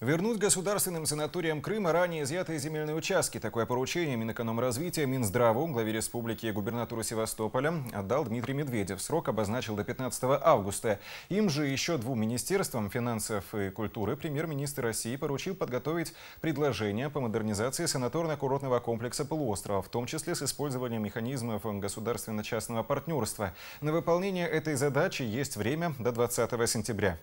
Вернуть государственным санаториям Крыма ранее изъятые земельные участки. Такое поручение Минэкономразвития Минздраву, главе республики и губернатору Севастополя, отдал Дмитрий Медведев. Срок обозначил до 15 августа. Им же еще двум министерствам финансов и культуры премьер-министр России поручил подготовить предложение по модернизации санаторно-курортного комплекса полуострова, в том числе с использованием механизмов государственно-частного партнерства. На выполнение этой задачи есть время до 20 сентября.